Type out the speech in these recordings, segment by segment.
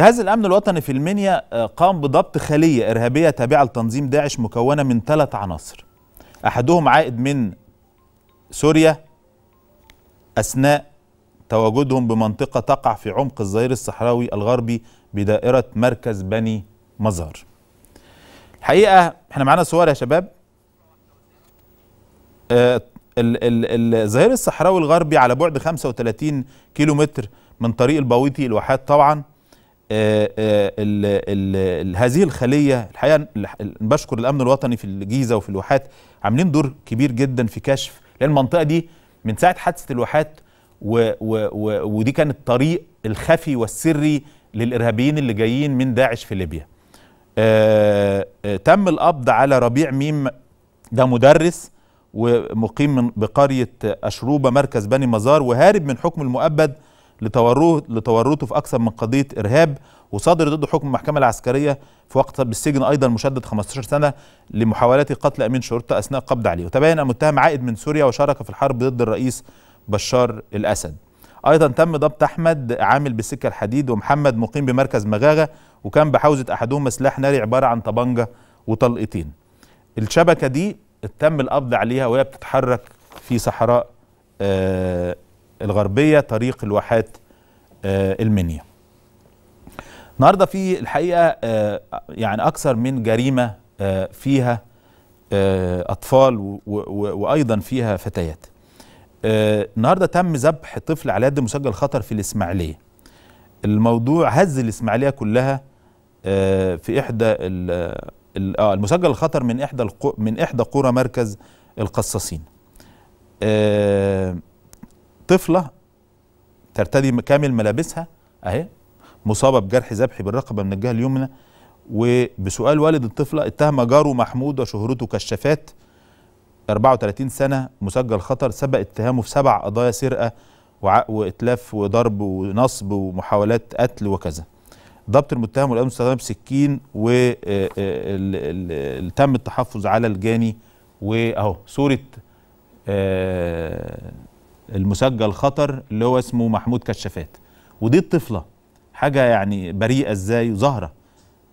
جهاز الأمن الوطني في المنيا آه، قام بضبط خلية إرهابية تابعة لتنظيم داعش مكونة من ثلاث عناصر أحدهم عائد من سوريا أثناء تواجدهم بمنطقة تقع في عمق الظهير الصحراوي الغربي بدائرة مركز بني مزار الحقيقة احنا معانا صور يا شباب آه، الظهير الصحراوي الغربي على بعد 35 كيلومتر من طريق البويطي الواحات طبعاً الـ آه، آه، الـ هذه الخليه الحقيقه بشكر الامن الوطني في الجيزه وفي الواحات عاملين دور كبير جدا في كشف لان المنطقه دي من ساعه حادثه الواحات و و و ودي كان الطريق الخفي والسري للارهابيين اللي جايين من داعش في ليبيا. آآ آه، آآ تم القبض على ربيع ميم ده مدرس ومقيم من بقريه اشروبه مركز بني مزار وهارب من حكم المؤبد لتورطه في أكثر من قضية إرهاب وصدر ضده حكم المحكمة العسكرية في وقت بالسجن أيضا مشدد 15 سنة لمحاولات قتل أمين شرطة أثناء قبض عليه وتبين المتهم عائد من سوريا وشارك في الحرب ضد الرئيس بشار الأسد ايضا تم ضبط احمد عامل بالسكه الحديد ومحمد مقيم بمركز مغاغه وكان بحوزه احدهم سلاح ناري عباره عن طبنجه وطلقتين الشبكه دي تم القبض عليها وهي بتتحرك في صحراء آه، الغربية طريق الواحات آه، المنيا النهاردة في الحقيقة آه، يعني أكثر من جريمة آه، فيها أطفال وأيضا فيها فتيات النهاردة تم ذبح طفل على يد مسجل خطر في الإسماعيلية الموضوع هز الإسماعيلية كلها في إحدى المسجل الخطر من إحدى من إحدى قرى مركز القصاصين طفله ترتدي كامل ملابسها اهي مصابه بجرح ذبحي بالرقبه من الجهه اليمنى وبسؤال والد الطفله اتهم جاره محمود وشهرته كشافات 34 سنه مسجل خطر سبق اتهامه في سبع قضايا سرقه واتلاف وضرب ونصب ومحاولات قتل وكذا ضبط المتهم والأمن استخدام بسكين و آه، آه، تم التحفظ على الجاني واهو صوره آه، المسجل خطر اللي هو اسمه محمود كشافات ودي الطفله حاجه يعني بريئه ازاي وزهره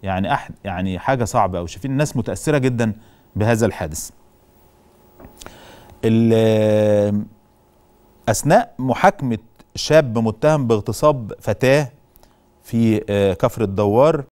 يعني أح يعني حاجه صعبه او شايفين الناس متاثره جدا بهذا الحادث اثناء محاكمه شاب متهم باغتصاب فتاه في آه، كفر الدوار